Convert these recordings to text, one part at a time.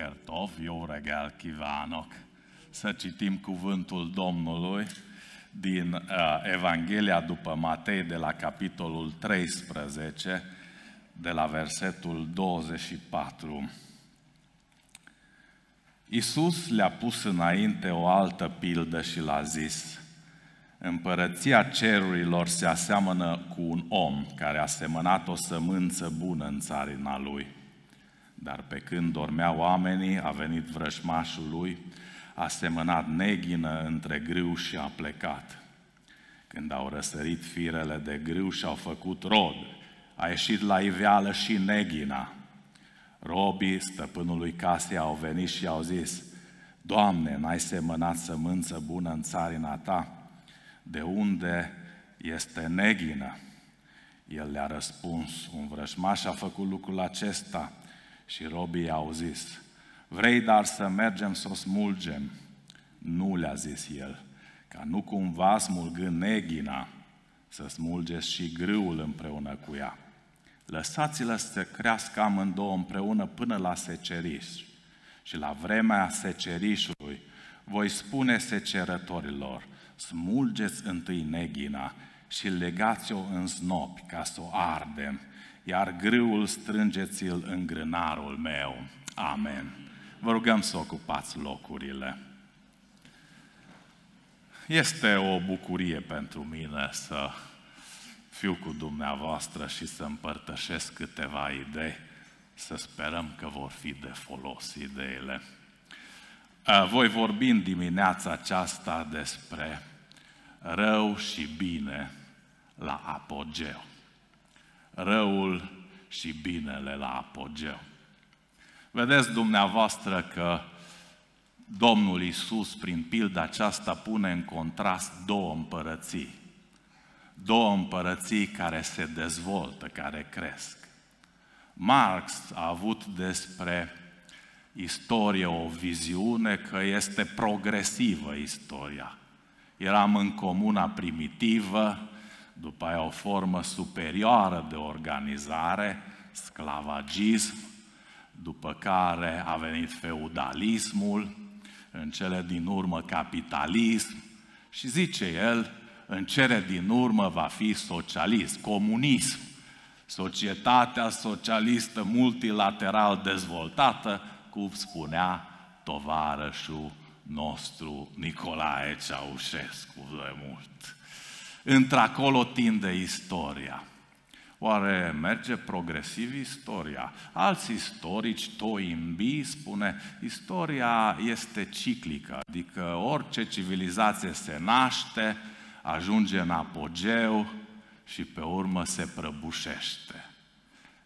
Kertov, jó reggel kívánok! Să citim cuvântul Domnului din eh, Evanghelia după Matei de la capitolul 13, de la versetul 24. Iisus le-a pus înainte o altă pildă și l-a zis, Împărăția cerurilor se aseamănă cu un om care a semănat o sămânță bună în țarina lui – dar pe când dormeau oamenii, a venit vrășmașul lui, a semănat neghină între grâu și a plecat. Când au răsărit firele de grâu și au făcut rod, a ieșit la iveală și neghina. Robii stăpânului casei au venit și au zis, Doamne, n-ai semănat sămânță bună în țarina ta? De unde este neghină? El le-a răspuns, un vrășmaș a făcut lucrul acesta – și robii au zis, vrei dar să mergem să o smulgem? Nu le-a zis el, ca nu cumva smulgând neghina, să smulgeți și grâul împreună cu ea. lăsați l să crească amândouă împreună până la seceriș. Și la vremea secerișului voi spune secerătorilor, smulgeți întâi neghina și legați-o în snopi ca să o ardem iar grâul strângeți-l în grânarul meu. Amen. Vă rugăm să ocupați locurile. Este o bucurie pentru mine să fiu cu dumneavoastră și să împărtășesc câteva idei, să sperăm că vor fi de folos ideile. Voi vorbi în dimineața aceasta despre rău și bine la apogeu răul și binele la apogeu. Vedeți dumneavoastră că Domnul Isus, prin pilda aceasta, pune în contrast două împărății. Două împărății care se dezvoltă, care cresc. Marx a avut despre istorie o viziune că este progresivă istoria. Eram în comuna primitivă, după aia o formă superioară de organizare, sclavagism, după care a venit feudalismul, în cele din urmă capitalism și zice el, în cele din urmă va fi socialism, comunism, societatea socialistă multilateral dezvoltată, cum spunea tovarășul nostru Nicolae Ceaușescu de mult. Într-acolo tinde istoria. Oare merge progresiv istoria? Alți istorici, Toimbi, spune, istoria este ciclică, adică orice civilizație se naște, ajunge în apogeu și pe urmă se prăbușește.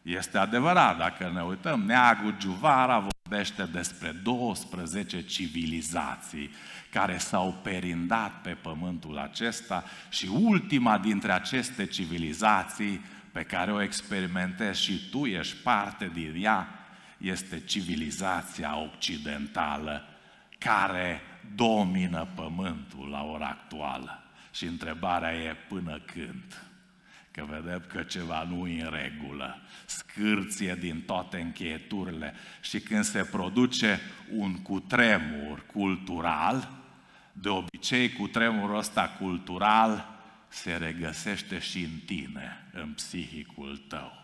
Este adevărat, dacă ne uităm, Neagu Giuvara vorbește despre 12 civilizații care s-au perindat pe pământul acesta și ultima dintre aceste civilizații pe care o experimentezi și tu ești parte din ea, este civilizația occidentală care domină pământul la ora actuală. Și întrebarea e până când? Că vedem că ceva nu e în regulă, scârție din toate încheieturile și când se produce un cutremur cultural, de obicei cu tremurul ăsta cultural se regăsește și în tine, în psihicul tău.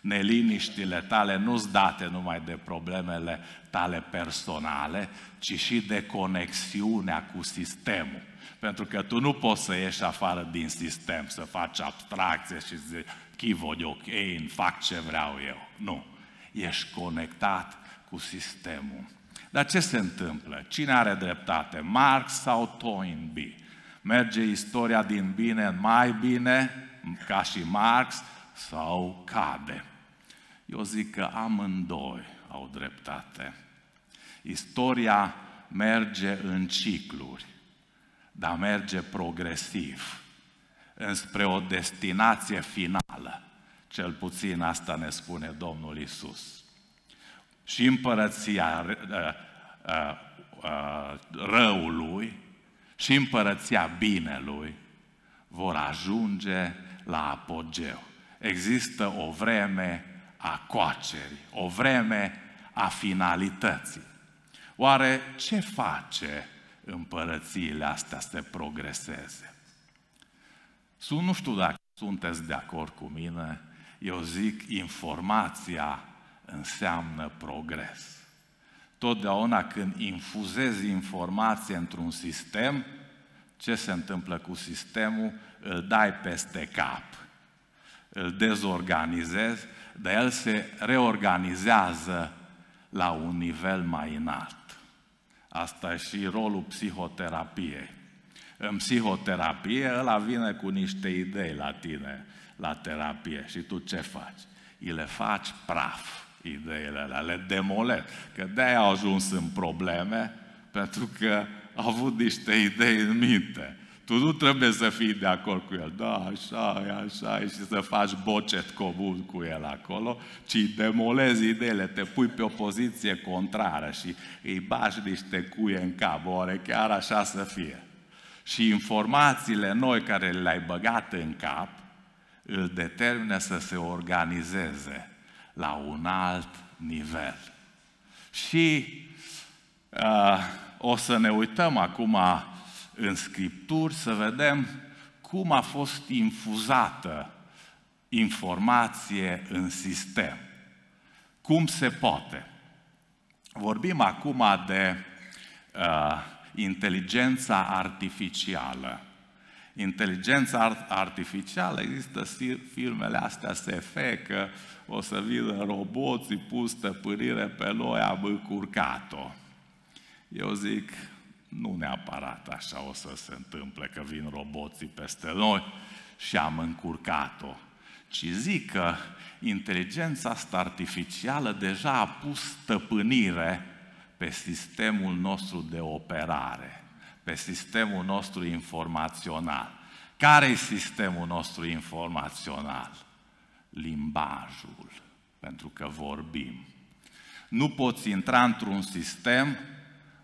Neliniștile tale nu-ți date numai de problemele tale personale, ci și de conexiunea cu sistemul. Pentru că tu nu poți să ieși afară din sistem, să faci abstracție și să zici, chivod, ok, fac ce vreau eu. Nu. Ești conectat cu sistemul. Dar ce se întâmplă? Cine are dreptate? Marx sau Toynbee? Merge istoria din bine în mai bine, ca și Marx, sau cade? Eu zic că amândoi au dreptate. Istoria merge în cicluri, dar merge progresiv înspre o destinație finală. Cel puțin asta ne spune Domnul Isus. Și împărăția Uh, uh, răului și împărăția binelui vor ajunge la apogeu. Există o vreme a coacerii, o vreme a finalității. Oare ce face împărățiile astea să progreseze? Sunt, nu știu dacă sunteți de acord cu mine, eu zic informația înseamnă progres. Totdeauna când infuzezi informație într-un sistem, ce se întâmplă cu sistemul? Îl dai peste cap, îl dezorganizezi, dar el se reorganizează la un nivel mai înalt. Asta e și rolul psihoterapiei. În psihoterapie, ăla vine cu niște idei la tine, la terapie. Și tu ce faci? Îi le faci praf ideile alea, le demolez. Că de-aia au ajuns în probleme, pentru că au avut niște idei în minte. Tu nu trebuie să fii de acord cu el. Da, așa e, așa e, și să faci bocet comun cu el acolo, ci demolezi ideile, te pui pe o poziție contrară și îi bași niște cuie în cap, oare chiar așa să fie. Și informațiile noi care le-ai băgat în cap, îl determină să se organizeze la un alt nivel. Și uh, o să ne uităm acum în Scripturi să vedem cum a fost infuzată informație în sistem. Cum se poate? Vorbim acum de uh, inteligența artificială. Inteligența artificială, există filmele astea SF, că uh, o să vină roboții, pus stăpânire pe noi, am încurcat-o. Eu zic, nu neapărat așa o să se întâmple că vin roboții peste noi și am încurcat-o, ci zic că inteligența asta artificială deja a pus stăpânire pe sistemul nostru de operare, pe sistemul nostru informațional. Care e sistemul nostru informațional? limbajul, pentru că vorbim. Nu poți intra într-un sistem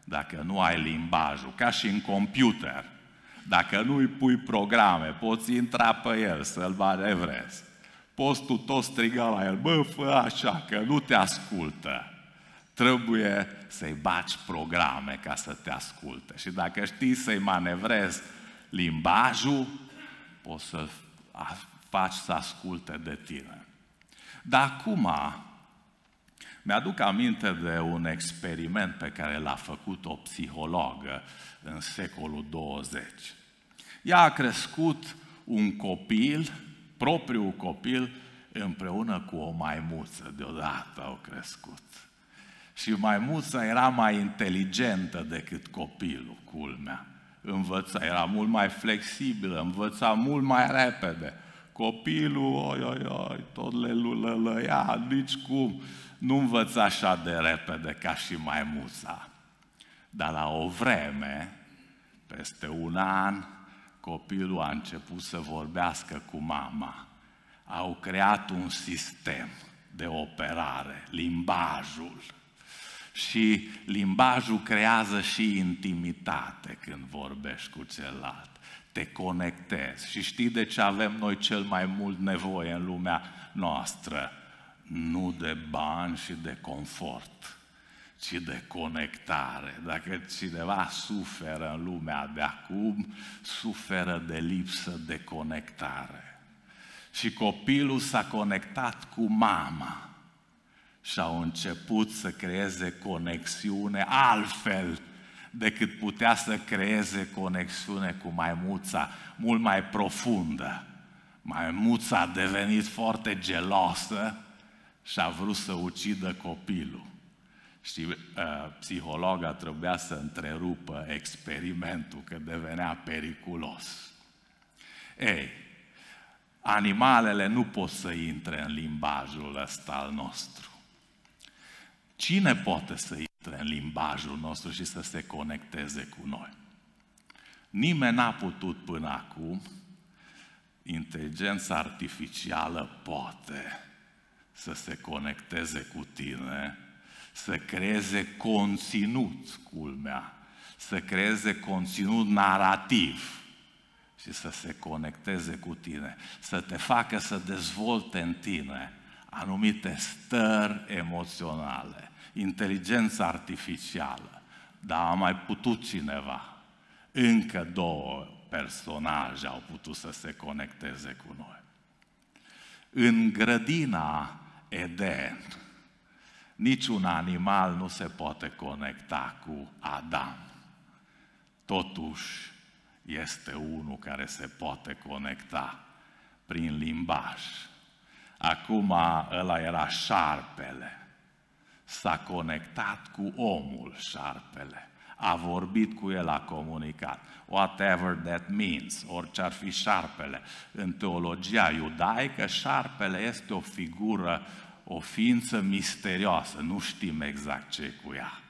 dacă nu ai limbajul, ca și în computer. Dacă nu îi pui programe, poți intra pe el să-l vreți. Poți tu tot striga la el, bă, fă așa, că nu te ascultă. Trebuie să-i baci programe ca să te asculte. Și dacă știi să-i manevrezi limbajul, poți să faci să asculte de tine. Dar acum, mi-aduc aminte de un experiment pe care l-a făcut o psihologă în secolul 20. Ea a crescut un copil, propriul copil, împreună cu o maimuță, deodată au crescut. Și maimuța era mai inteligentă decât copilul, culmea. Învăța, era mult mai flexibilă, învăța mult mai repede copilul, oi, oi, oi, tot le lulălăia, nici cum, nu învăța așa de repede ca și mai maimuța. Dar la o vreme, peste un an, copilul a început să vorbească cu mama. Au creat un sistem de operare, limbajul. Și limbajul creează și intimitate când vorbești cu celălalt te conectezi. Și știi de ce avem noi cel mai mult nevoie în lumea noastră? Nu de bani și de confort, ci de conectare. Dacă cineva suferă în lumea de acum, suferă de lipsă de conectare. Și copilul s-a conectat cu mama și au început să creeze conexiune altfel decât putea să creeze conexiune cu maimuța mult mai profundă. Maimuța a devenit foarte gelosă și a vrut să ucidă copilul. Și uh, psihologa trebuia să întrerupă experimentul, că devenea periculos. Ei, animalele nu pot să intre în limbajul ăsta al nostru. Cine poate să în limbajul nostru și să se conecteze cu noi. Nimeni n-a putut până acum, inteligența artificială poate să se conecteze cu tine, să creeze conținut, culmea, să creeze conținut narrativ și să se conecteze cu tine, să te facă să dezvolte în tine anumite stări emoționale inteligența artificială. Dar a mai putut cineva. Încă două personaje au putut să se conecteze cu noi. În grădina Eden, niciun animal nu se poate conecta cu Adam. Totuși, este unul care se poate conecta prin limbaj. Acum ăla era șarpele. S-a conectat cu omul șarpele. A vorbit cu el, a comunicat. Whatever that means, orice ar fi șarpele. În teologia iudaică, șarpele este o figură, o ființă misterioasă. Nu știm exact ce e cu ea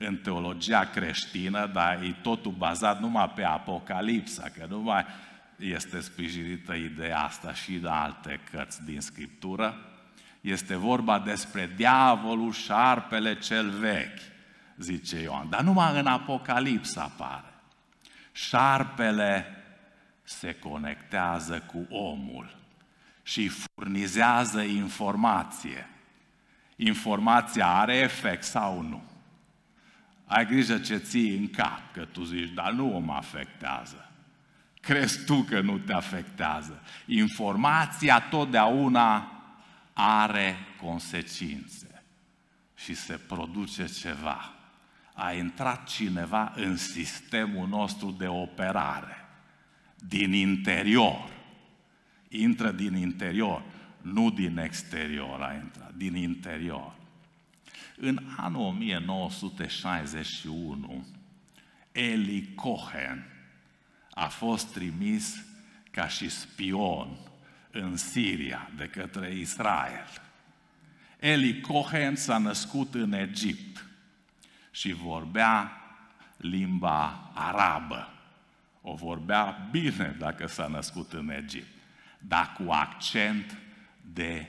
în teologia creștină, dar e totul bazat numai pe Apocalipsa, că numai este sprijinită ideea asta și de alte cărți din Scriptură. Este vorba despre diavolul, șarpele cel vechi, zice Ioan. Dar numai în Apocalips apare. Șarpele se conectează cu omul și furnizează informație. Informația are efect sau nu? Ai grijă ce ții în cap, că tu zici, dar nu o mă afectează. Crezi tu că nu te afectează. Informația totdeauna are consecințe și se produce ceva. A intrat cineva în sistemul nostru de operare, din interior. Intră din interior, nu din exterior a intrat, din interior. În anul 1961, Eli Cohen a fost trimis ca și spion în Siria de către Israel. Eli Cohen s-a născut în Egipt și vorbea limba arabă. O vorbea bine dacă s-a născut în Egipt, dar cu accent de,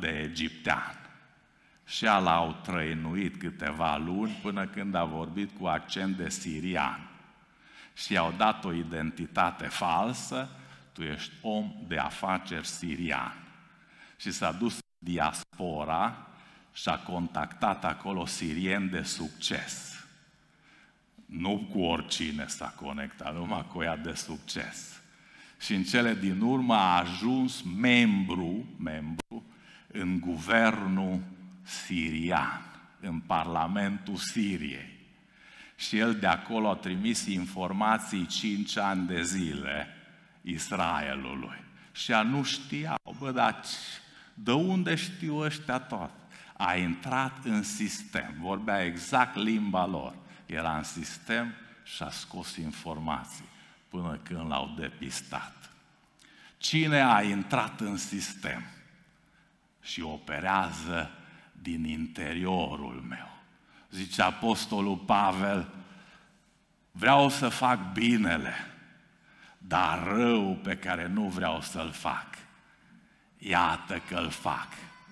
de egiptean. Și l-au trăinuit câteva luni până când a vorbit cu accent de sirian. Și i-au dat o identitate falsă tu ești om de afaceri sirian. Și s-a dus diaspora și a contactat acolo sirieni de succes. Nu cu oricine s-a conectat, numai cu ea de succes. Și în cele din urmă a ajuns membru, membru în guvernul sirian, în parlamentul Siriei. Și el de acolo a trimis informații 5 ani de zile Israelului. Și a nu știau, bă, dar de unde știu ăștia tot? A intrat în sistem, vorbea exact limba lor. Era în sistem și a scos informații până când l-au depistat. Cine a intrat în sistem și operează din interiorul meu? Zice Apostolul Pavel, vreau să fac binele, dar rău pe care nu vreau să-l fac, iată că l fac.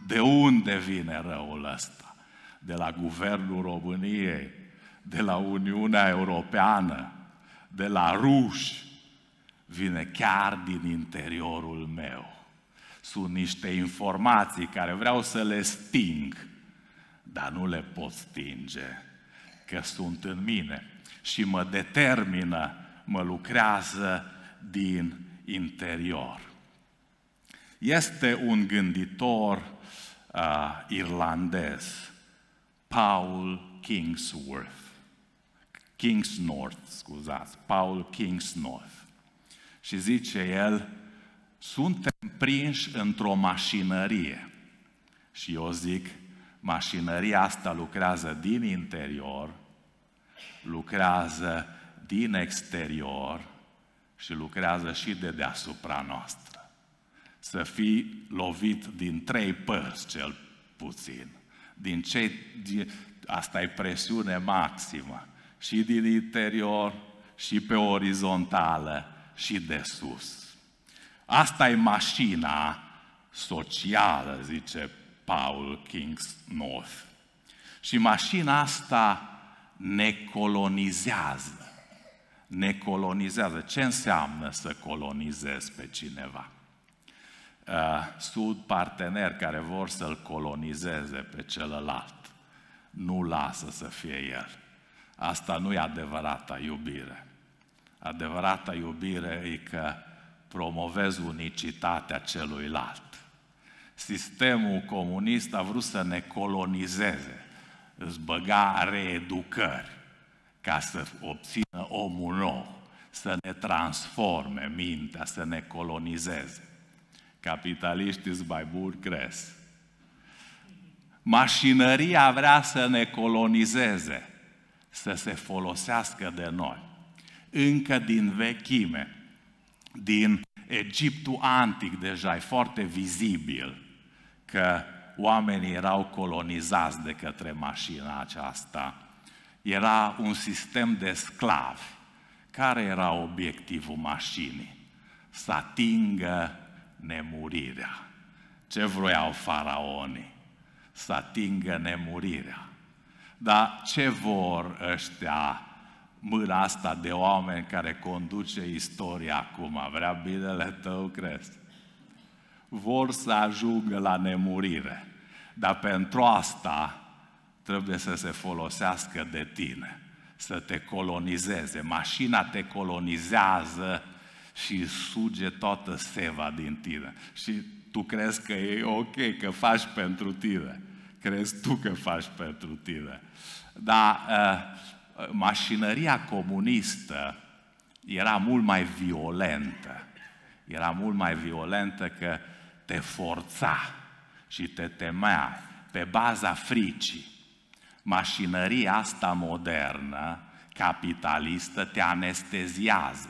De unde vine răul ăsta? De la Guvernul României, de la Uniunea Europeană, de la ruși, vine chiar din interiorul meu. Sunt niște informații care vreau să le sting, dar nu le pot stinge, că sunt în mine și mă determină, mă lucrează din interior. Este un gânditor uh, irlandez, Paul Kingsworth. Kingsnorth, scuzați, Paul Kingsnorth. Și zice el, suntem prinși într-o mașinărie. Și eu zic, mașinăria asta lucrează din interior, lucrează din exterior și lucrează și de deasupra noastră. Să fii lovit din trei părți cel puțin. Din ce, din, asta e presiune maximă. Și din interior, și pe orizontală, și de sus. Asta e mașina socială, zice Paul Kings North. Și mașina asta ne colonizează ne colonizează. Ce înseamnă să colonizezi pe cineva? Uh, Sunt parteneri care vor să-l colonizeze pe celălalt. Nu lasă să fie el. Asta nu e adevărata iubire. Adevărata iubire e că promovezi unicitatea celuilalt. Sistemul comunist a vrut să ne colonizeze, îți băga reeducări ca să obțină omul nou, să ne transforme mintea, să ne colonizeze. Capitaliștii sunt mai buni, cresc. Mașinăria vrea să ne colonizeze, să se folosească de noi. Încă din vechime, din Egiptul antic deja e foarte vizibil că oamenii erau colonizați de către mașina aceasta era un sistem de sclavi. Care era obiectivul mașinii? Să atingă nemurirea. Ce vroiau faraonii? Să atingă nemurirea. Dar ce vor ăștia mâna asta de oameni care conduce istoria acum? Vrea binele tău, crezi? Vor să ajungă la nemurire. Dar pentru asta trebuie să se folosească de tine, să te colonizeze. Mașina te colonizează și suge toată seva din tine. Și tu crezi că e ok, că faci pentru tine. Crezi tu că faci pentru tine. Dar uh, mașinăria comunistă era mult mai violentă. Era mult mai violentă că te forța și te temea pe baza fricii mașinăria asta modernă, capitalistă, te anesteziază.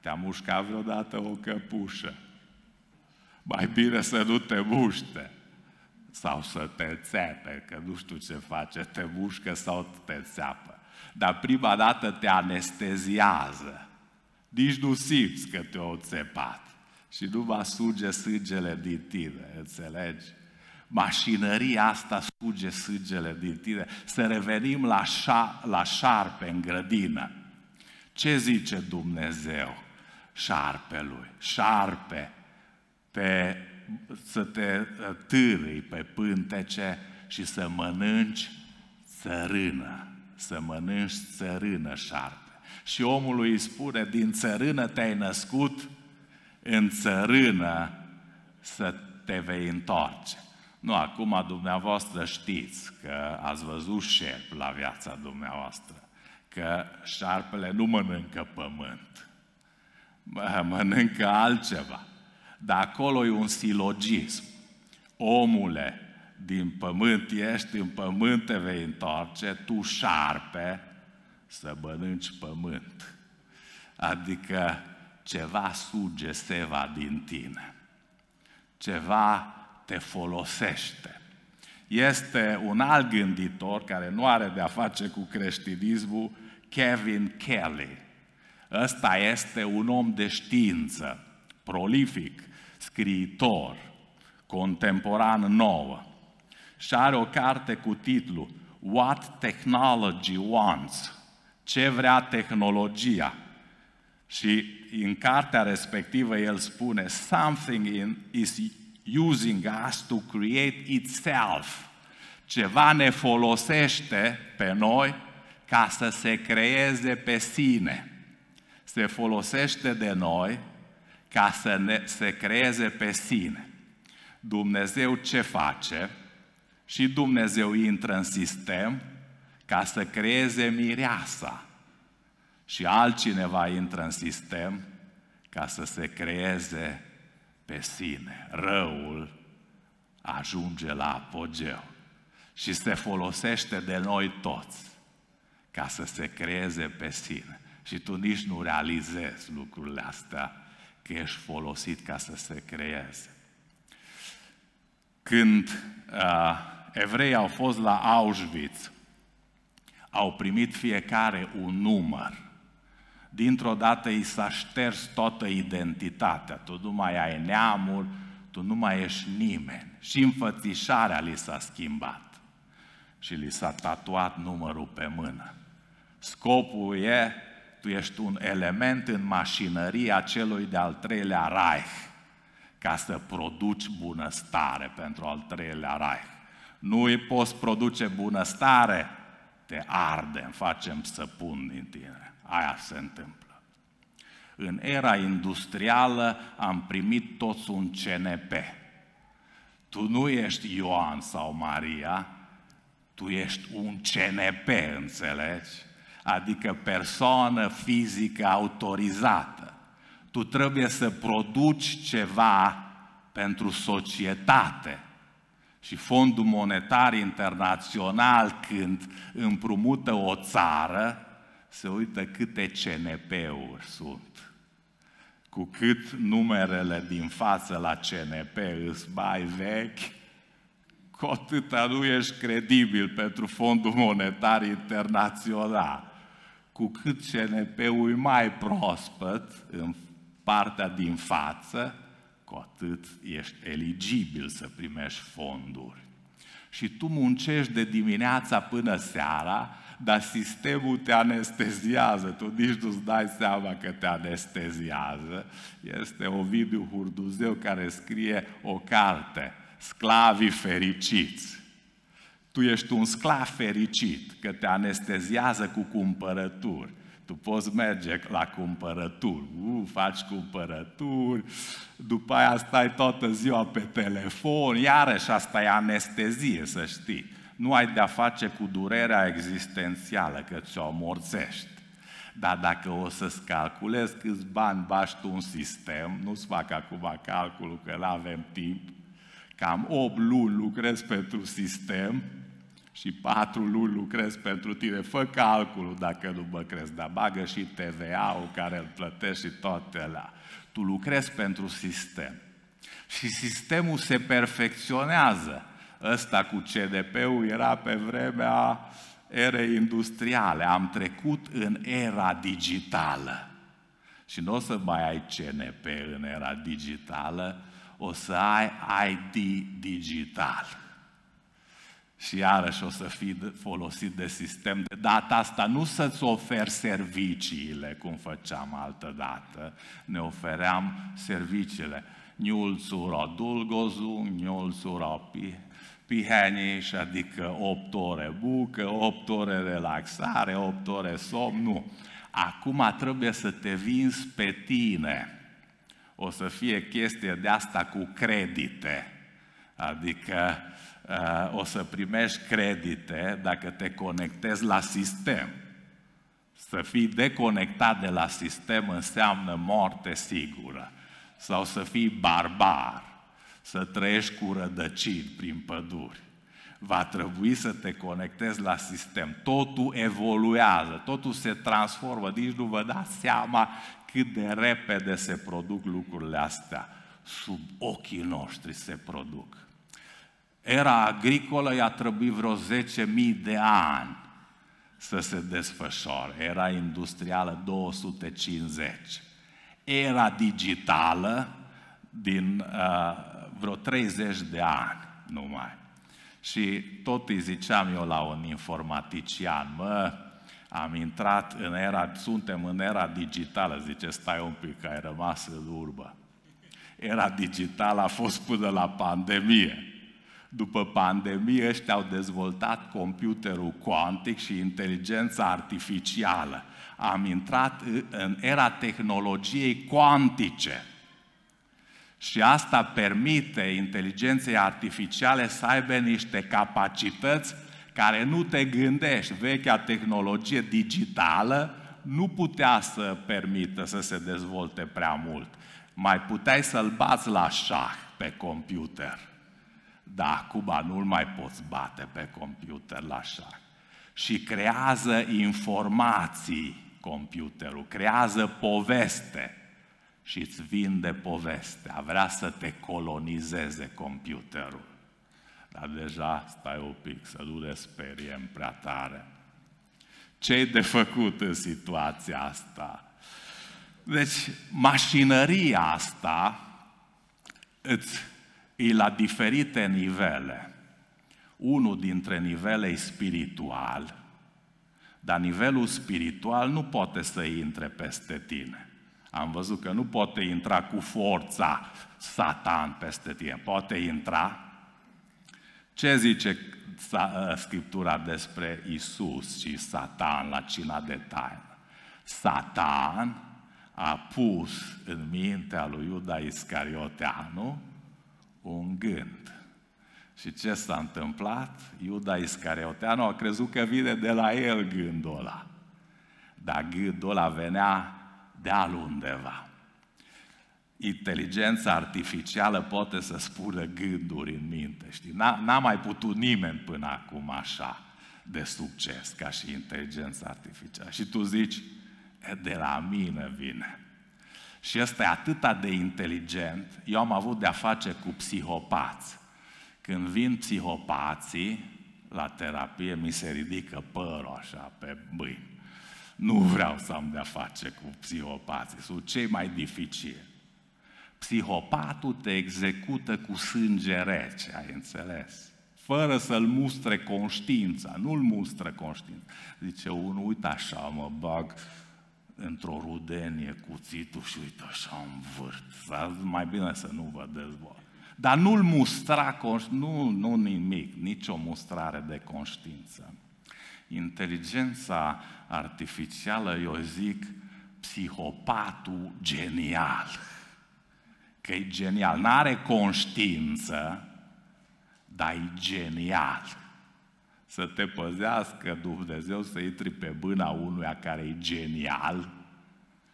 Te-a mușcat vreodată o căpușă. Mai bine să nu te muște sau să te țepe, că nu știu ce face, te mușcă sau te țeapă. Dar prima dată te anesteziază. Nici nu simți că te-au țepat. Și nu va suge sângele din tine, înțelegi? mașinăria asta scuge sângele din tine, să revenim la, șa, la șarpe în grădină. Ce zice Dumnezeu șarpelui? Șarpe, pe, să te ă, târâi pe pântece și să mănânci țărână, să mănânci țărână șarpe. Și omului îi spune, din țărână te-ai născut, în țărână să te vei întoarce. Nu, acum dumneavoastră știți că ați văzut șerp la viața dumneavoastră, că șarpele nu mănâncă pământ, mănâncă altceva. Dar acolo e un silogism. Omule, din pământ ești, în pământ te vei întoarce, tu șarpe, să mănânci pământ. Adică ceva suge seva din tine. Ceva te folosește. Este un alt gânditor care nu are de a face cu creștinismul, Kevin Kelly. Ăsta este un om de știință, prolific, scriitor, contemporan nouă. Și are o carte cu titlul What Technology Wants. Ce vrea tehnologia? Și în cartea respectivă el spune Something in, is using us to create itself. Ceva ne folosește pe noi ca să se creeze pe sine. Se folosește de noi ca să ne, se creeze pe sine. Dumnezeu ce face? Și Dumnezeu intră în sistem ca să creeze mireasa. Și altcineva intră în sistem ca să se creeze pe sine. Răul ajunge la apogeu și se folosește de noi toți ca să se creeze pe sine. Și tu nici nu realizezi lucrurile astea, că ești folosit ca să se creeze. Când uh, evreii au fost la Auschwitz, au primit fiecare un număr dintr-o dată i s-a șters toată identitatea. Tu nu mai ai neamul, tu nu mai ești nimeni. Și înfățișarea li s-a schimbat. Și li s-a tatuat numărul pe mână. Scopul e, tu ești un element în mașinăria celui de-al treilea Reich, ca să produci bunăstare pentru al treilea Reich. Nu îi poți produce bunăstare, te ardem, facem săpun din tine. Aia se întâmplă. În era industrială am primit toți un CNP. Tu nu ești Ioan sau Maria, tu ești un CNP, înțelegi? Adică persoană fizică autorizată. Tu trebuie să produci ceva pentru societate. Și Fondul Monetar Internațional, când împrumută o țară, se uită câte CNP-uri sunt. Cu cât numerele din față la CNP îs mai vechi, cu atâta nu ești credibil pentru Fondul Monetar Internațional. Cu cât CNP-ul e mai proaspăt în partea din față, cu atât ești eligibil să primești fonduri. Și tu muncești de dimineața până seara dar sistemul te anesteziază, tu nici nu-ți dai seama că te anesteziază. Este Ovidiu Hurduzeu care scrie o carte, Sclavii fericiți. Tu ești un sclav fericit, că te anesteziază cu cumpărături. Tu poți merge la cumpărături, U, uh, faci cumpărături, după aia stai toată ziua pe telefon, iarăși asta e anestezie, să știi nu ai de-a face cu durerea existențială, că ți-o morțești. Dar dacă o să-ți calculezi câți bani bași tu un sistem, nu-ți fac acum calculul că nu avem timp, cam 8 luni lucrezi pentru sistem și 4 luni lucrezi pentru tine. Fă calculul dacă nu mă crezi, dar bagă și TVA-ul care îl plătești și toate la. Tu lucrezi pentru sistem. Și sistemul se perfecționează Ăsta cu CDP-ul era pe vremea erei industriale. Am trecut în era digitală. Și nu o să mai ai CNP în era digitală, o să ai ID digital. Și iarăși o să fii folosit de sistem. De data asta nu să-ți oferi serviciile, cum făceam altă dată. Ne ofeream serviciile. Niul sura dulgozu, pi pihenés, adică 8 ore bucă, 8 ore relaxare, 8 ore somn, nu. Acum trebuie să te vinzi pe tine. O să fie chestie de asta cu credite. Adică uh, o să primești credite dacă te conectezi la sistem. Să fii deconectat de la sistem înseamnă moarte sigură. Sau să fii barbar să trăiești cu rădăcini prin păduri. Va trebui să te conectezi la sistem. Totul evoluează, totul se transformă, nici nu vă dați seama cât de repede se produc lucrurile astea. Sub ochii noștri se produc. Era agricolă i-a trebuit vreo 10.000 de ani să se desfășoare. Era industrială 250. Era digitală din uh, vreo 30 de ani numai. Și tot îi ziceam eu la un informatician, mă, am intrat în era, suntem în era digitală, zice, stai un pic, că ai rămas în urmă. Era digitală a fost până la pandemie. După pandemie, ăștia au dezvoltat computerul cuantic și inteligența artificială. Am intrat în era tehnologiei cuantice. Și asta permite inteligenței artificiale să aibă niște capacități care nu te gândești. Vechea tehnologie digitală nu putea să permită să se dezvolte prea mult. Mai puteai să-l bați la șah pe computer. Da, acum nu-l mai poți bate pe computer la șah. Și creează informații computerul, creează poveste și îți vinde povestea, vrea să te colonizeze computerul. Dar deja stai un pic, să nu le speriem prea tare. Ce-i de făcut în situația asta? Deci, mașinăria asta îți, e la diferite nivele. Unul dintre nivele e spiritual, dar nivelul spiritual nu poate să intre peste tine. Am văzut că nu poate intra cu forța Satan peste tine, poate intra. Ce zice ă, Scriptura despre Isus și Satan la cina de taină? Satan a pus în mintea lui Iuda Iscarioteanu un gând. Și ce s-a întâmplat? Iuda Iscarioteanu a crezut că vine de la el gândul ăla. Dar gândul ăla venea de alundeva. Inteligența artificială poate să spună gânduri în minte, știi? N-a, n-a mai putut nimeni până acum așa de succes ca și inteligența artificială. Și tu zici, e, de la mine vine. Și ăsta e atât de inteligent. Eu am avut de-a face cu psihopați. Când vin psihopații la terapie, mi se ridică părul așa pe bâini. Nu vreau să am de-a face cu psihopații, sunt cei mai dificili. Psihopatul te execută cu sânge rece, ai înțeles? Fără să-l mustre conștiința, nu-l mustră conștiința. Zice unul, uite așa, mă bag într-o rudenie cuțitul și uite așa vârt. Mai bine să nu vă dezvolt. Dar nu-l mustra, nu, nu nimic, nicio mustrare de conștiință. Inteligența artificială, eu zic psihopatul genial. Că e genial, n-are conștiință, dar e genial. Să te păzească Dumnezeu să intri pe bâna unuia care e genial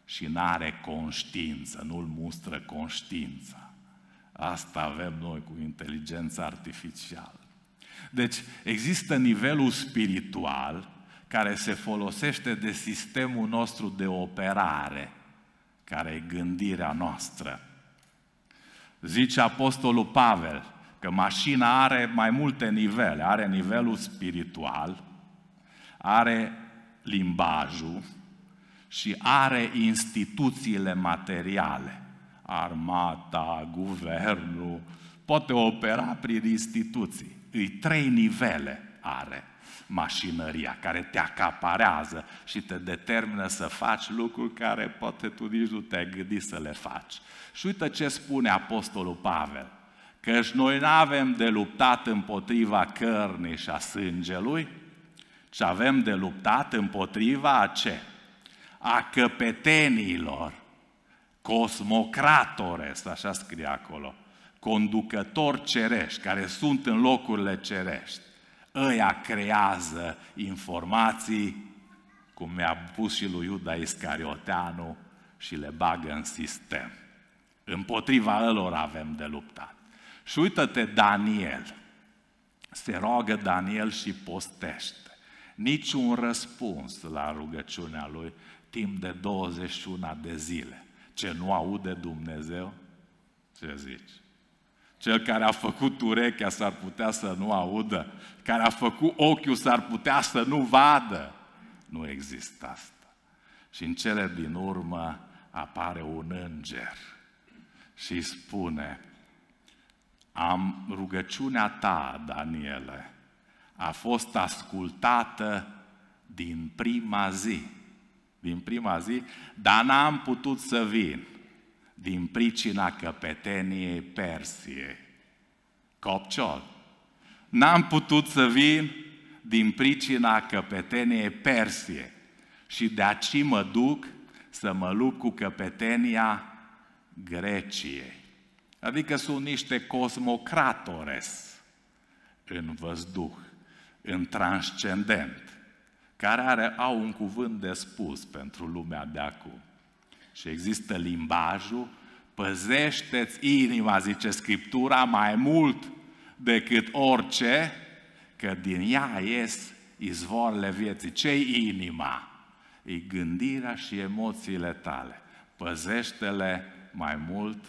și n-are conștiință, nu-l mustră conștiința. Asta avem noi cu inteligența artificială. Deci există nivelul spiritual, care se folosește de sistemul nostru de operare, care e gândirea noastră. Zice Apostolul Pavel că mașina are mai multe nivele. Are nivelul spiritual, are limbajul și are instituțiile materiale. Armata, guvernul, poate opera prin instituții. Îi trei nivele are mașinăria care te acaparează și te determină să faci lucruri care poate tu nici nu te-ai gândit să le faci. Și uite ce spune Apostolul Pavel, căci noi nu avem de luptat împotriva cărnii și a sângelui, ci avem de luptat împotriva a ce? A căpetenilor, cosmocratores, așa scrie acolo, conducători cerești, care sunt în locurile cerești ăia creează informații, cum mi-a pus și lui Iuda Iscarioteanu, și le bagă în sistem. Împotriva lor avem de luptat. Și uită-te Daniel. Se roagă Daniel și postește. Niciun răspuns la rugăciunea lui timp de 21 de zile. Ce nu aude Dumnezeu? Ce zici? Cel care a făcut urechea s-ar putea să nu audă, care a făcut ochiul s-ar putea să nu vadă. Nu există asta. Și în cele din urmă apare un înger și spune, am rugăciunea ta, Daniele, a fost ascultată din prima zi. Din prima zi, dar n-am putut să vin din pricina căpeteniei Persie. Copciol. N-am putut să vin din pricina căpeteniei Persie. Și de aici mă duc să mă lupt cu căpetenia Greciei. Adică sunt niște cosmocratores în văzduh, în transcendent, care are, au un cuvânt de spus pentru lumea de acum și există limbajul, păzește-ți inima, zice Scriptura, mai mult decât orice, că din ea ies izvoarele vieții. ce inima? E gândirea și emoțiile tale. Păzește-le mai mult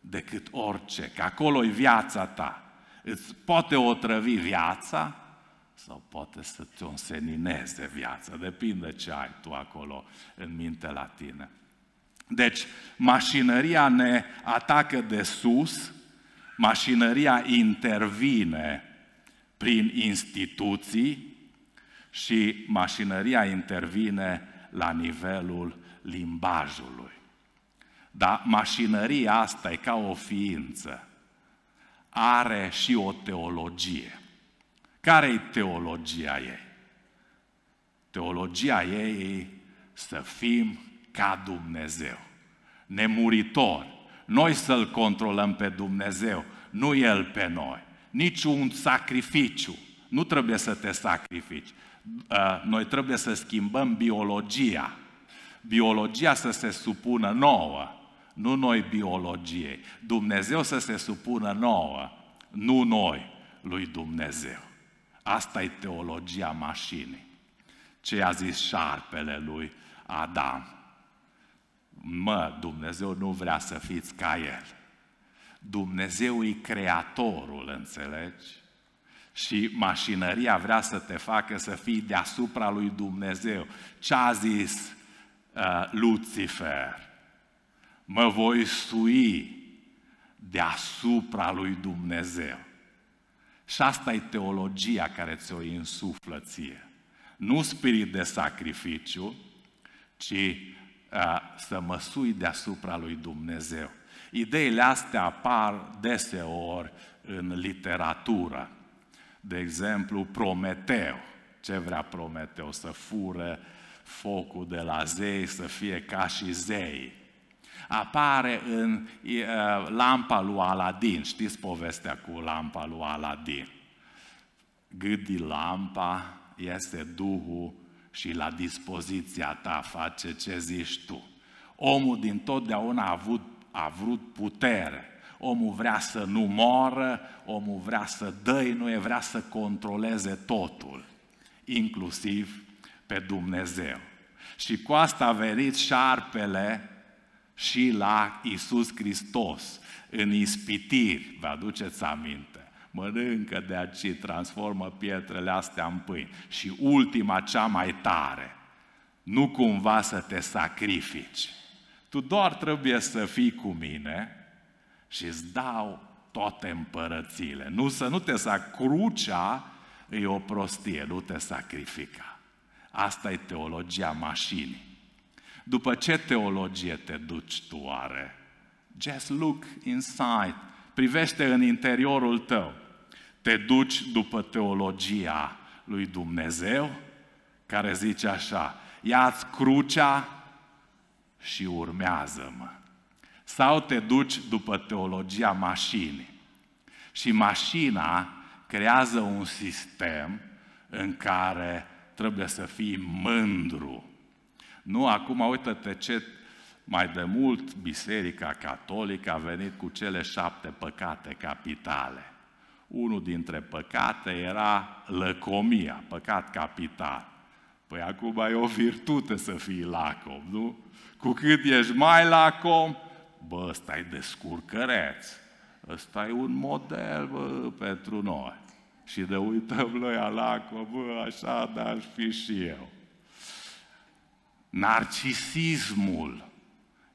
decât orice, că acolo e viața ta. Îți poate otrăvi viața sau poate să te însenineze viața, depinde ce ai tu acolo în minte la tine. Deci, mașinăria ne atacă de sus, mașinăria intervine prin instituții și mașinăria intervine la nivelul limbajului. Dar mașinăria asta e ca o ființă. Are și o teologie. Care e teologia ei? Teologia ei e să fim ca Dumnezeu. Nemuritor. Noi să-L controlăm pe Dumnezeu, nu El pe noi. Niciun sacrificiu. Nu trebuie să te sacrifici. Uh, noi trebuie să schimbăm biologia. Biologia să se supună nouă, nu noi biologiei. Dumnezeu să se supună nouă, nu noi lui Dumnezeu. Asta e teologia mașinii. Ce a zis șarpele lui Adam. Mă, Dumnezeu nu vrea să fiți ca El. Dumnezeu e creatorul, înțelegi? Și mașinăria vrea să te facă să fii deasupra lui Dumnezeu. Ce a zis uh, Lucifer? Mă voi sui deasupra lui Dumnezeu. Și asta e teologia care ți-o insuflă ție. Nu spirit de sacrificiu, ci să mă sui deasupra lui Dumnezeu. Ideile astea apar deseori în literatură. De exemplu, Prometeu. Ce vrea Prometeu? Să fură focul de la zei, să fie ca și zei. Apare în lampa lui Aladin. Știți povestea cu lampa lui Aladin? Gâdi lampa, este Duhul și la dispoziția ta face ce zici tu. Omul din totdeauna a, avut, a vrut putere. Omul vrea să nu moară, omul vrea să dăi, nu e vrea să controleze totul, inclusiv pe Dumnezeu. Și cu asta a venit șarpele și la Isus Hristos, în ispitiri, vă aduceți aminte. Mănâncă de aici, transformă pietrele astea în pâini. Și ultima, cea mai tare, nu cumva să te sacrifici. Tu doar trebuie să fii cu mine și îți dau toate împărățile. Nu să nu te sacrucea, e o prostie, nu te sacrifica. Asta e teologia mașinii. După ce teologie te duci tu are? Just look inside. Privește în interiorul tău. Te duci după teologia lui Dumnezeu, care zice așa, ia-ți crucea și urmează-mă. Sau te duci după teologia mașinii. Și mașina creează un sistem în care trebuie să fii mândru. Nu, acum uită-te ce mai de mult Biserica Catolică a venit cu cele șapte păcate capitale. Unul dintre păcate era lăcomia, păcat capital. Păi acum e o virtute să fii lacom, nu? Cu cât ești mai lacom, bă, ăsta e descurcăreț. Ăsta e un model, bă, pentru noi. Și de uităm noi lacom, bă, așa dar fi și eu. Narcisismul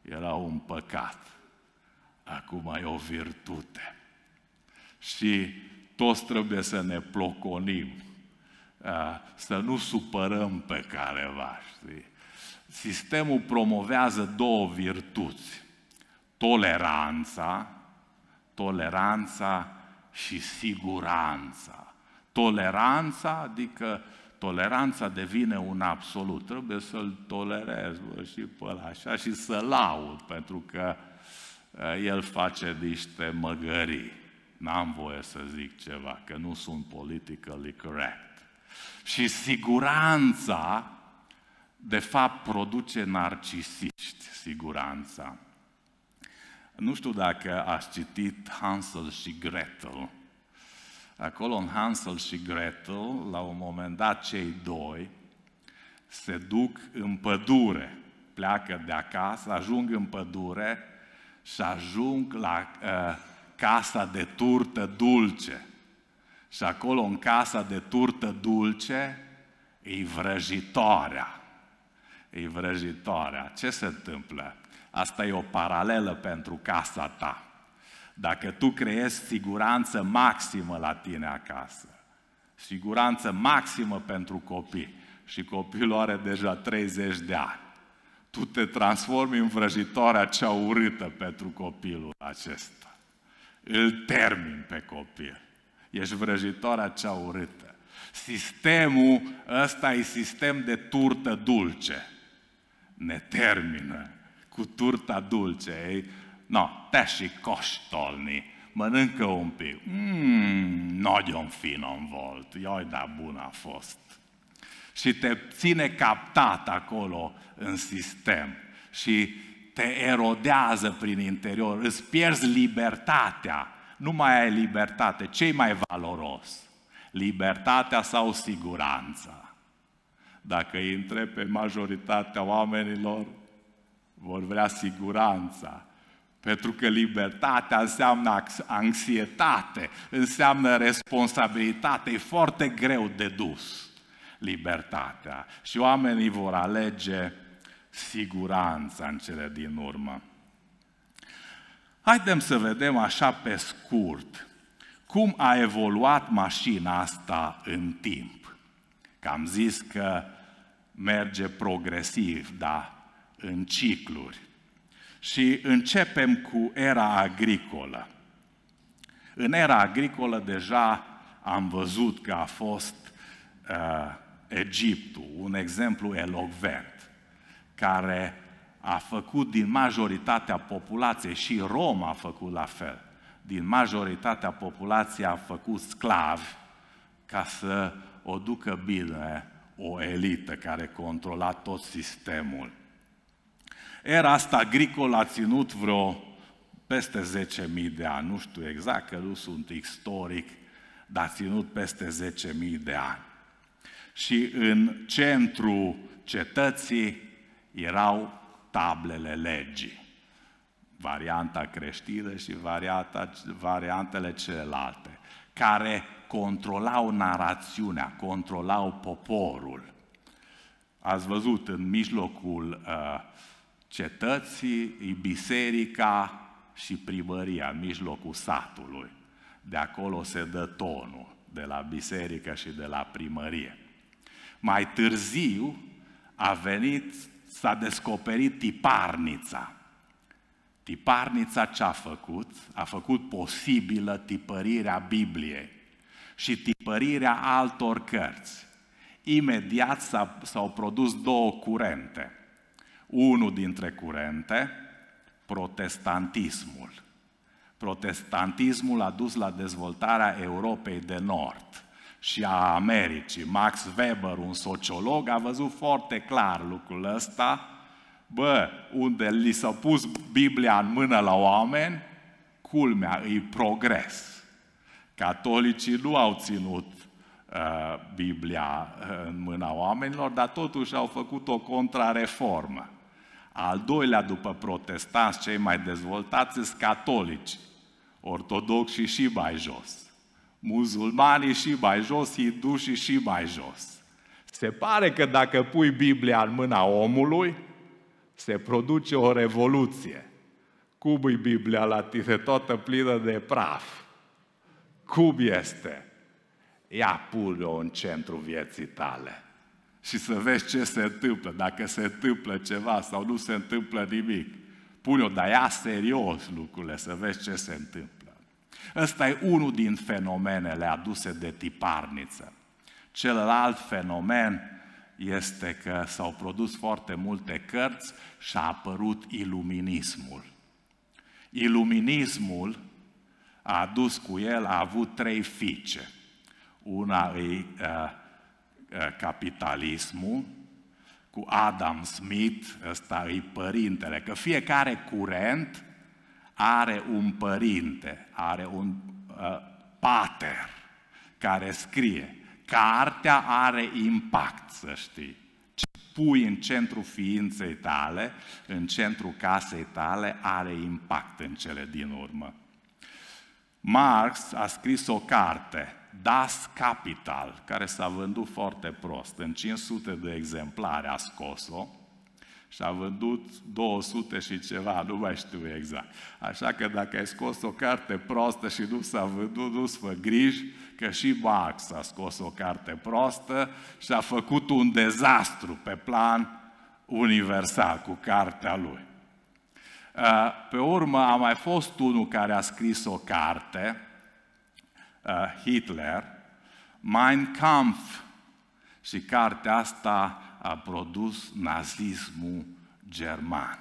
era un păcat. Acum e o virtute. Și toți trebuie să ne ploconim, să nu supărăm pe careva, știi? Sistemul promovează două virtuți, toleranța, toleranța și siguranța. Toleranța, adică toleranța devine un absolut, trebuie să-l tolerez bă, și pe așa și să laud, pentru că el face niște măgării n-am voie să zic ceva, că nu sunt politically correct. Și siguranța, de fapt, produce narcisiști, siguranța. Nu știu dacă ați citit Hansel și Gretel. Acolo în Hansel și Gretel, la un moment dat, cei doi se duc în pădure. Pleacă de acasă, ajung în pădure și ajung la uh, casa de turtă dulce. Și acolo, în casa de turtă dulce, e vrăjitoarea. E vrăjitoarea. Ce se întâmplă? Asta e o paralelă pentru casa ta. Dacă tu creezi siguranță maximă la tine acasă, siguranță maximă pentru copii și copilul are deja 30 de ani, tu te transformi în vrăjitoarea cea urâtă pentru copilul acesta îl termin pe copil. Ești vrăjitoarea cea urâtă. Sistemul ăsta e sistem de turtă dulce. Ne termină cu turta dulce. Ei, no, te și coștolni. Mănâncă un pic. Mmm, nagyon finom volt. Ioi, da bun a fost. Și te ține captat acolo în sistem. Și te erodează prin interior, îți pierzi libertatea. Nu mai ai libertate. ce mai valoros? Libertatea sau siguranța? Dacă intre pe majoritatea oamenilor, vor vrea siguranța. Pentru că libertatea înseamnă anxietate, înseamnă responsabilitate, e foarte greu de dus libertatea. Și oamenii vor alege siguranța în cele din urmă. Haidem să vedem așa pe scurt cum a evoluat mașina asta în timp. Că am zis că merge progresiv, da, în cicluri. Și începem cu era agricolă. În era agricolă deja am văzut că a fost uh, Egiptul, un exemplu elocvent care a făcut din majoritatea populației, și Roma a făcut la fel, din majoritatea populației a făcut sclavi ca să o ducă bine o elită care controla tot sistemul. Era asta agricolă a ținut vreo peste 10.000 de ani, nu știu exact, că nu sunt istoric, dar a ținut peste 10.000 de ani. Și în centru cetății erau tablele legii. Varianta creștină și varianta, variantele celelalte, care controlau narațiunea, controlau poporul. Ați văzut în mijlocul uh, cetății, biserica și primăria, în mijlocul satului. De acolo se dă tonul, de la biserică și de la primărie. Mai târziu a venit s-a descoperit tiparnița. Tiparnița ce a făcut? A făcut posibilă tipărirea Bibliei și tipărirea altor cărți. Imediat s-au produs două curente. Unul dintre curente, protestantismul. Protestantismul a dus la dezvoltarea Europei de Nord și a Americii. Max Weber, un sociolog, a văzut foarte clar lucrul ăsta. Bă, unde li s-a pus Biblia în mână la oameni, culmea, îi progres. Catolicii nu au ținut uh, Biblia uh, în mâna oamenilor, dar totuși au făcut o contrareformă. Al doilea după protestanți, cei mai dezvoltați, sunt catolici, ortodoxi și și mai jos. Muzulmanii și mai jos, hindușii și mai jos. Se pare că dacă pui Biblia în mâna omului, se produce o revoluție. Cum e Biblia la tine toată plină de praf? Cum este? Ia pune-o în centru vieții tale și să vezi ce se întâmplă, dacă se întâmplă ceva sau nu se întâmplă nimic. Pune-o, dar ia serios lucrurile să vezi ce se întâmplă. Ăsta e unul din fenomenele aduse de tiparniță. Celălalt fenomen este că s-au produs foarte multe cărți și a apărut iluminismul. Iluminismul a adus cu el, a avut trei fice. Una e uh, uh, capitalismul, cu Adam Smith, ăsta e părintele, că fiecare curent are un părinte, are un uh, pater care scrie. Cartea are impact, să știi. Ce pui în centru ființei tale, în centru casei tale, are impact în cele din urmă. Marx a scris o carte, Das Capital, care s-a vândut foarte prost. În 500 de exemplare a scos-o și a vândut 200 și ceva, nu mai știu exact. Așa că dacă ai scos o carte proastă și nu s-a vândut, nu-ți fă griji, că și Max a scos o carte proastă și a făcut un dezastru pe plan universal cu cartea lui. Pe urmă a mai fost unul care a scris o carte, Hitler, Mein Kampf, și cartea asta a produs nazismul german.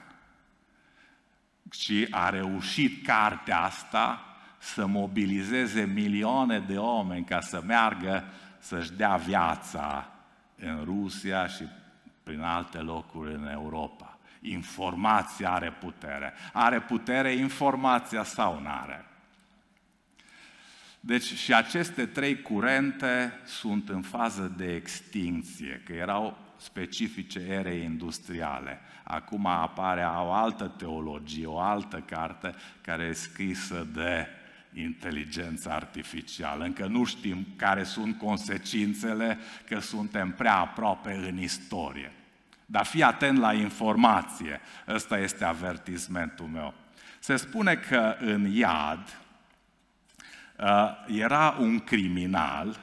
Și a reușit cartea asta să mobilizeze milioane de oameni ca să meargă să-și dea viața în Rusia și prin alte locuri în Europa. Informația are putere. Are putere informația sau nu are? Deci și aceste trei curente sunt în fază de extinție, că erau specifice erei industriale. Acum apare o altă teologie, o altă carte care e scrisă de inteligența artificială. Încă nu știm care sunt consecințele, că suntem prea aproape în istorie. Dar fii atent la informație. Ăsta este avertismentul meu. Se spune că în iad, Uh, era un criminal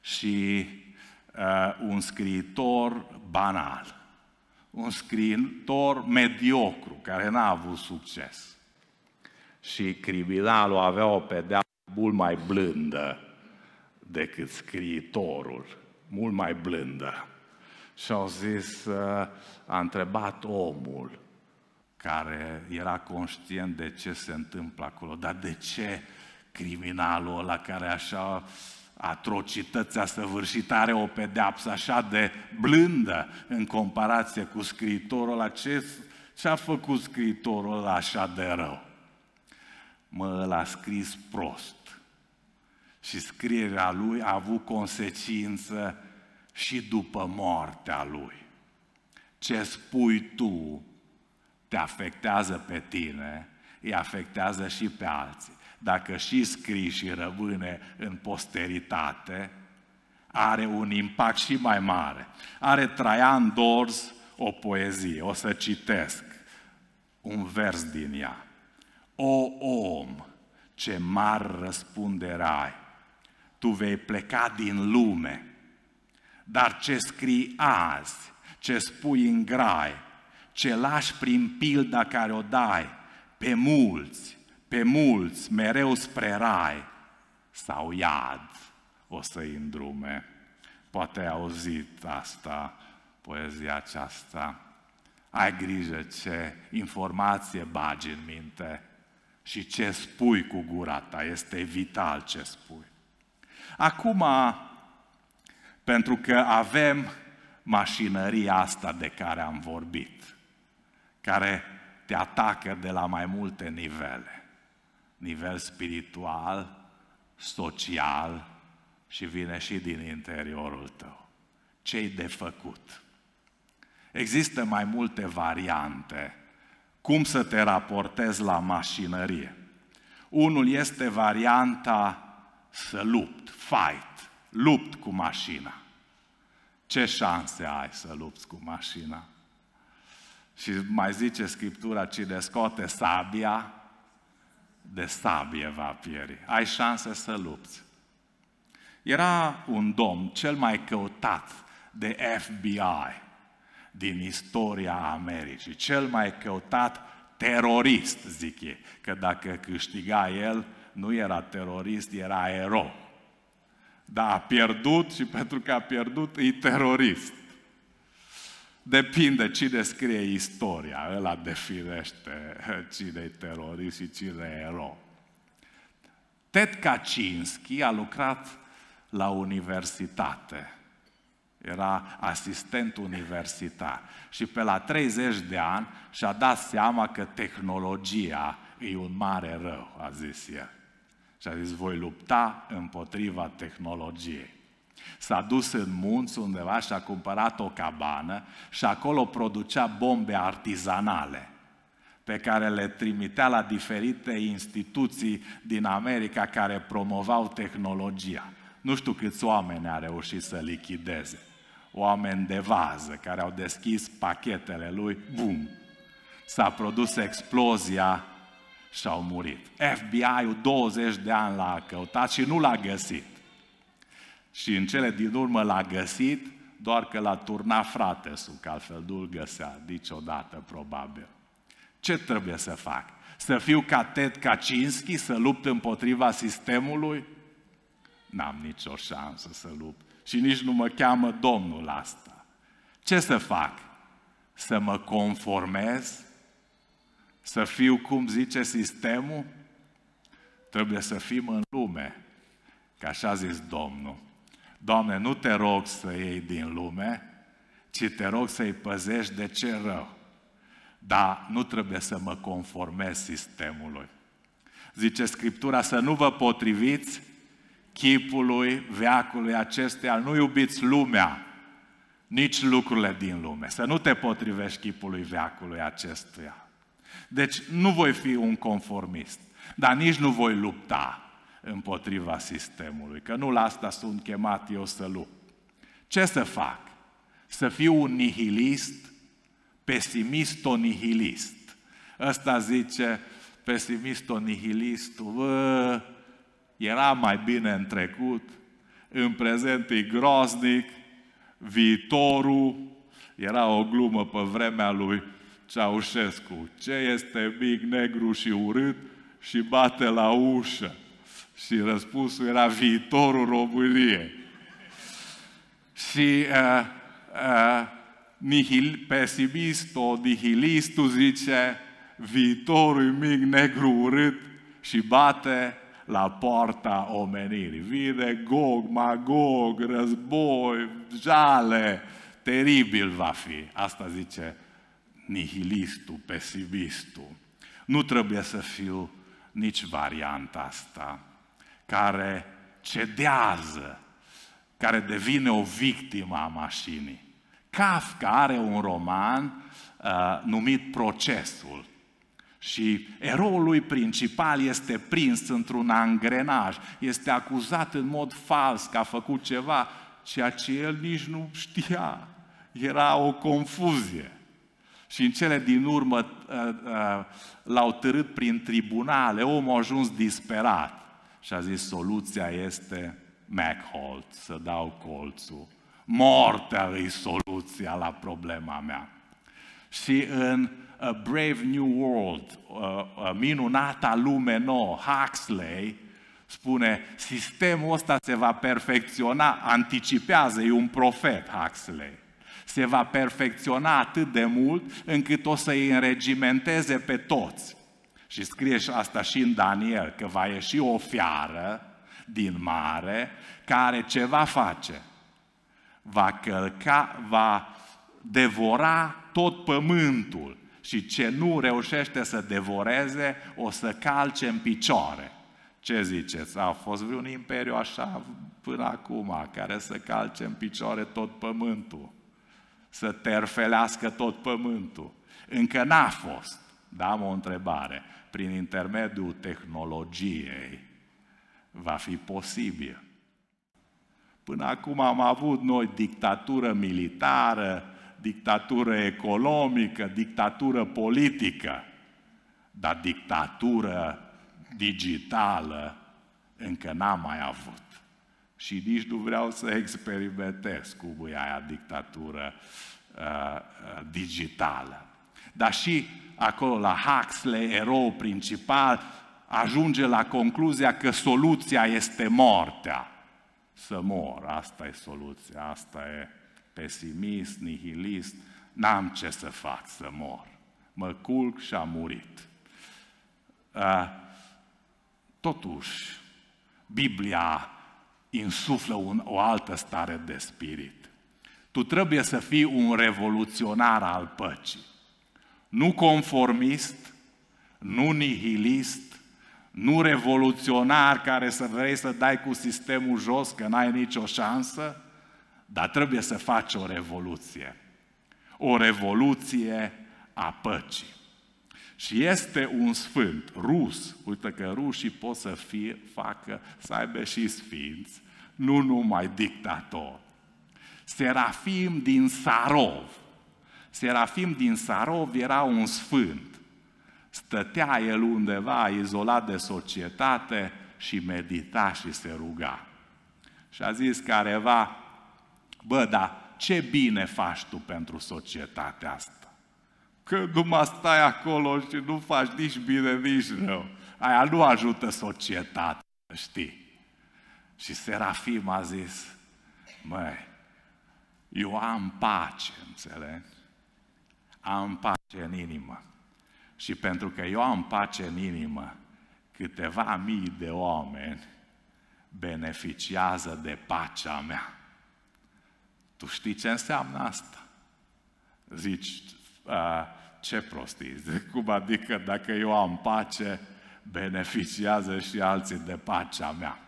și uh, un scriitor banal, un scriitor mediocru, care n-a avut succes. Și criminalul avea o pedeapsă mult mai blândă decât scriitorul, mult mai blândă. Și au zis, uh, a întrebat omul care era conștient de ce se întâmplă acolo, dar de ce criminalul ăla care așa atrocități a săvârșit are o pedeapsă așa de blândă în comparație cu scriitorul ăla. Ce, ce a făcut scriitorul ăla așa de rău? Mă, l-a scris prost. Și scrierea lui a avut consecință și după moartea lui. Ce spui tu te afectează pe tine, îi afectează și pe alții dacă și scrii și rămâne în posteritate, are un impact și mai mare. Are Traian Dors o poezie, o să citesc un vers din ea. O om, ce mar răspundere ai! Tu vei pleca din lume, dar ce scrii azi, ce spui în grai, ce lași prin pilda care o dai, pe mulți pe mulți mereu spre rai sau iad o să-i îndrume. Poate ai auzit asta, poezia aceasta. Ai grijă ce informație bagi în minte și ce spui cu gura ta. Este vital ce spui. Acum, pentru că avem mașinăria asta de care am vorbit, care te atacă de la mai multe nivele nivel spiritual, social și vine și din interiorul tău. Ce-i de făcut? Există mai multe variante cum să te raportezi la mașinărie. Unul este varianta să lupt, fight, lupt cu mașina. Ce șanse ai să lupți cu mașina? Și mai zice Scriptura, cine scoate sabia, de sabie va pieri. Ai șanse să lupți. Era un domn cel mai căutat de FBI din istoria Americii, cel mai căutat terorist, zic ei, că dacă câștiga el, nu era terorist, era erou. Dar a pierdut și pentru că a pierdut, e terorist. Depinde cine scrie istoria, ăla definește cine i terorist și cine e erou. Ted Kaczynski a lucrat la universitate. Era asistent universitar. Și pe la 30 de ani și-a dat seama că tehnologia e un mare rău, a zis el. Și a zis, voi lupta împotriva tehnologiei. S-a dus în munți undeva și a cumpărat o cabană și acolo producea bombe artizanale pe care le trimitea la diferite instituții din America care promovau tehnologia. Nu știu câți oameni a reușit să lichideze. Oameni de vază care au deschis pachetele lui, bum! S-a produs explozia și au murit. FBI-ul 20 de ani l-a căutat și nu l-a găsit. Și în cele din urmă l-a găsit, doar că l-a turnat frate că altfel nu-l găsea niciodată, probabil. Ce trebuie să fac? Să fiu ca Ted Kaczynski, să lupt împotriva sistemului? N-am nicio șansă să lupt. Și nici nu mă cheamă Domnul asta. Ce să fac? Să mă conformez? Să fiu cum zice sistemul? Trebuie să fim în lume, ca așa a zis Domnul Doamne, nu te rog să iei din lume, ci te rog să-i păzești de ce rău. Dar nu trebuie să mă conformez sistemului. Zice Scriptura să nu vă potriviți chipului veacului acesteia, nu iubiți lumea, nici lucrurile din lume, să nu te potrivești chipului veacului acestuia. Deci nu voi fi un conformist, dar nici nu voi lupta împotriva sistemului, că nu la asta sunt chemat eu să lupt. Ce să fac? Să fiu un nihilist, pesimist-nihilist. Ăsta zice, pesimist-nihilist, era mai bine în trecut, în prezent e groznic, viitorul, era o glumă pe vremea lui Ceaușescu. Ce este mic, negru și urât și bate la ușă. Și răspunsul era viitorul României. Și uh, uh, nihil, pesimistul, nihilistul zice, viitorul mic, negru, urât și bate la poarta omenirii. Vine Gog, Magog, război, jale, teribil va fi. Asta zice nihilistul, pesimistul. Nu trebuie să fiu nici varianta asta care cedează, care devine o victimă a mașinii. Kafka are un roman uh, numit Procesul. Și eroul lui principal este prins într-un angrenaj, este acuzat în mod fals că a făcut ceva, ceea ce el nici nu știa. Era o confuzie. Și în cele din urmă uh, uh, l-au târât prin tribunale, omul a ajuns disperat și a zis soluția este Machold, să dau colțul. Moartea e soluția la problema mea. Și în A uh, Brave New World, uh, uh, minunata lume nouă, Huxley spune, sistemul ăsta se va perfecționa, anticipează, e un profet Huxley se va perfecționa atât de mult încât o să i înregimenteze pe toți. Și scrie și asta și în Daniel, că va ieși o fiară din mare care ce va face? Va călca, va devora tot pământul și ce nu reușește să devoreze o să calce în picioare. Ce ziceți? A fost vreun imperiu așa până acum care să calce în picioare tot pământul, să terfelească tot pământul? Încă n-a fost. Da, am o întrebare prin intermediul tehnologiei va fi posibil. Până acum am avut noi dictatură militară, dictatură economică, dictatură politică, dar dictatură digitală încă n-am mai avut. Și nici nu vreau să experimentez cu e aia dictatură uh, uh, digitală. Dar și acolo la Huxley, erou principal, ajunge la concluzia că soluția este moartea. Să mor, asta e soluția, asta e pesimist, nihilist, n-am ce să fac să mor. Mă culc și am murit. Totuși, Biblia insuflă un, o altă stare de spirit. Tu trebuie să fii un revoluționar al păcii nu conformist, nu nihilist, nu revoluționar care să vrei să dai cu sistemul jos că n-ai nicio șansă, dar trebuie să faci o revoluție. O revoluție a păcii. Și este un sfânt rus, uite că rușii pot să fie, facă, să aibă și sfinți, nu numai dictator. Serafim din Sarov, Serafim din Sarov era un sfânt. Stătea el undeva izolat de societate și medita și se ruga. Și a zis careva, bă, da, ce bine faci tu pentru societatea asta? Că mă stai acolo și nu faci nici bine, nici rău. Aia nu ajută societatea, știi? Și Serafim a zis, măi, eu am pace, înțeleg? am pace în inimă. Și pentru că eu am pace în inimă, câteva mii de oameni beneficiază de pacea mea. Tu știi ce înseamnă asta? Zici, a, ce prostii, cum adică dacă eu am pace, beneficiază și alții de pacea mea.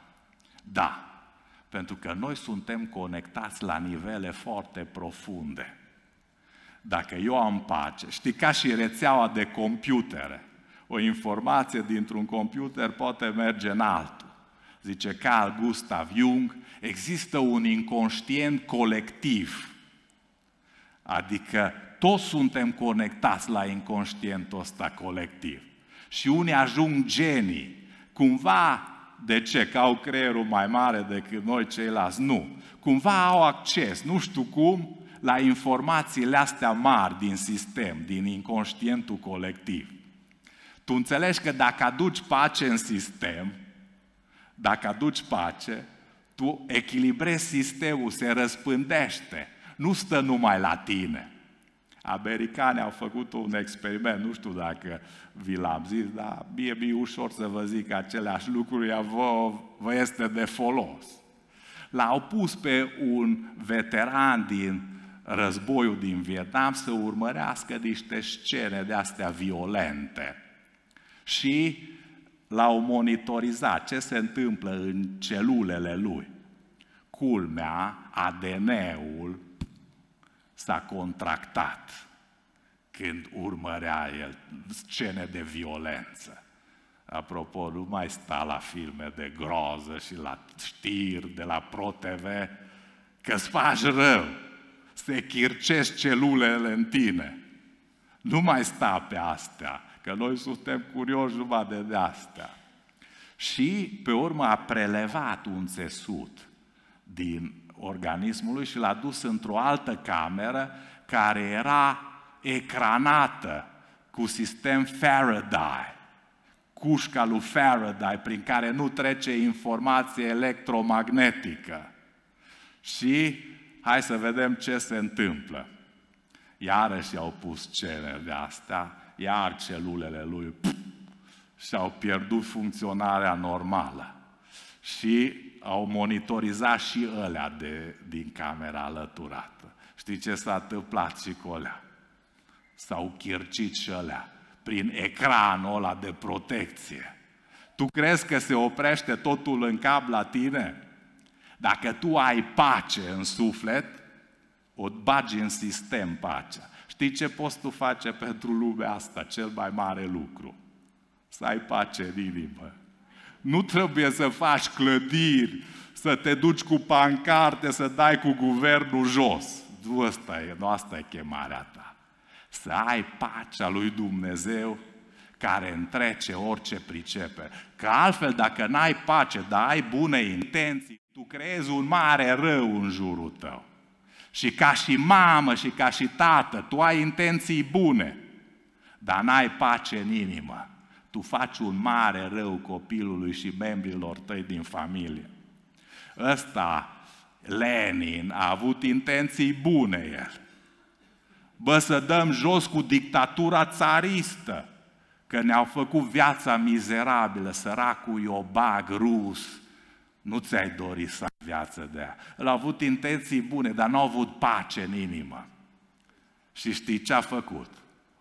Da, pentru că noi suntem conectați la nivele foarte profunde. Dacă eu am pace, știi, ca și rețeaua de computere, o informație dintr-un computer poate merge în altul. Zice Carl Gustav Jung, există un inconștient colectiv, adică toți suntem conectați la inconștientul ăsta colectiv. Și unii ajung genii, cumva de ce? Că au creierul mai mare decât noi ceilalți? Nu. Cumva au acces, nu știu cum, la informațiile astea mari din sistem, din inconștientul colectiv. Tu înțelegi că dacă aduci pace în sistem, dacă aduci pace, tu echilibrezi sistemul, se răspândește, nu stă numai la tine. Americanii au făcut un experiment, nu știu dacă vi l-am zis, dar mie mi ușor să vă zic că aceleași lucruri vă, vă este de folos. L-au pus pe un veteran din războiul din Vietnam să urmărească niște scene de astea violente. Și l-au monitorizat ce se întâmplă în celulele lui. Culmea, ADN-ul s-a contractat când urmărea el scene de violență. Apropo, nu mai sta la filme de groază și la știri de la ProTV, că-ți faci rău se chircesc celulele în tine. Nu mai sta pe astea, că noi suntem curioși numai de, de astea. Și pe urmă a prelevat un țesut din organismul lui și l-a dus într-o altă cameră care era ecranată cu sistem Faraday, cușca lui Faraday prin care nu trece informație electromagnetică. Și hai să vedem ce se întâmplă. Iarăși au pus cereri de astea, iar celulele lui pf, și-au pierdut funcționarea normală. Și au monitorizat și ălea de, din camera alăturată. Știi ce s-a întâmplat și cu ălea? S-au chircit și ălea prin ecranul ăla de protecție. Tu crezi că se oprește totul în cap la tine? Dacă tu ai pace în suflet, o bagi în sistem pacea. Știi ce poți tu face pentru lumea asta? Cel mai mare lucru. Să ai pace în inimă. Nu trebuie să faci clădiri, să te duci cu pancarte, să dai cu guvernul jos. Nu asta e, nu asta e chemarea ta. Să ai pacea lui Dumnezeu care întrece orice pricepe. Că altfel, dacă n-ai pace, dar ai bune intenții, tu creezi un mare rău în jurul tău. Și ca și mamă și ca și tată, tu ai intenții bune, dar n-ai pace în inimă. Tu faci un mare rău copilului și membrilor tăi din familie. Ăsta, Lenin, a avut intenții bune el. Bă, să dăm jos cu dictatura țaristă, că ne-au făcut viața mizerabilă, săracul Iobag rus, nu ți-ai dorit să ai viață de aia. El a avut intenții bune, dar nu a avut pace în inimă. Și știi ce a făcut?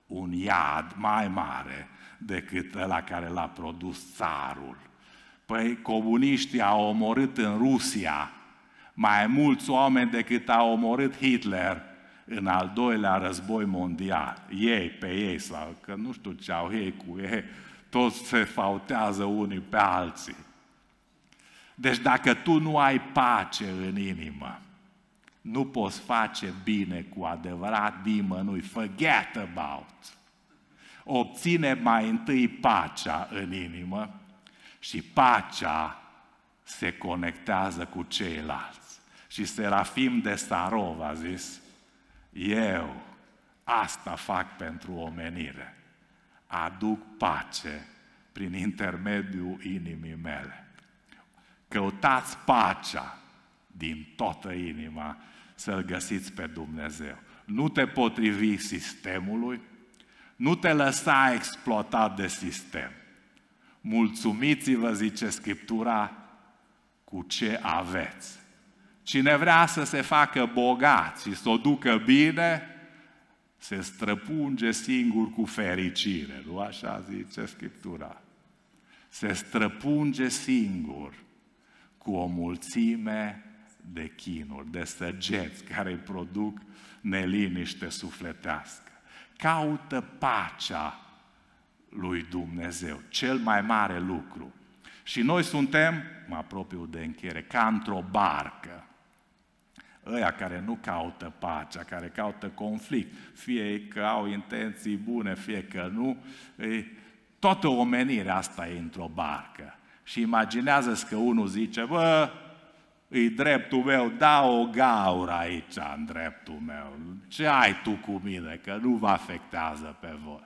Un iad mai mare decât ăla care l-a produs țarul. Păi comuniștii au omorât în Rusia mai mulți oameni decât a omorât Hitler în al doilea război mondial. Ei pe ei, sau că nu știu ce au ei cu ei, toți se fautează unii pe alții. Deci dacă tu nu ai pace în inimă, nu poți face bine cu adevărat nimănui. Forget about. Obține mai întâi pacea în inimă și pacea se conectează cu ceilalți. Și Serafim de Sarov a zis, eu asta fac pentru omenire. Aduc pace prin intermediul inimii mele. Căutați pacea din toată inima să-L găsiți pe Dumnezeu. Nu te potrivi sistemului, nu te lăsa exploatat de sistem. Mulțumiți-vă, zice Scriptura, cu ce aveți. Cine vrea să se facă bogat și să o ducă bine, se străpunge singur cu fericire, nu așa zice Scriptura? Se străpunge singur cu o mulțime de chinuri, de săgeți care îi produc neliniște sufletească. Caută pacea lui Dumnezeu, cel mai mare lucru. Și noi suntem, mă apropiu de încheiere, ca într-o barcă. Ăia care nu caută pacea, care caută conflict, fie că au intenții bune, fie că nu, toată omenirea asta e într-o barcă. Și imaginează-ți că unul zice, bă, e dreptul meu, da o gaură aici în dreptul meu. Ce ai tu cu mine, că nu vă afectează pe voi.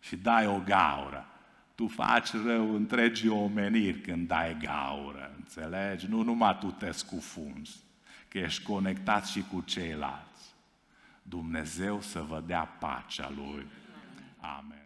Și dai o gaură. Tu faci rău întregii omeniri când dai gaură, înțelegi? Nu numai tu te scufunzi, că ești conectat și cu ceilalți. Dumnezeu să vă dea pacea Lui. Amen.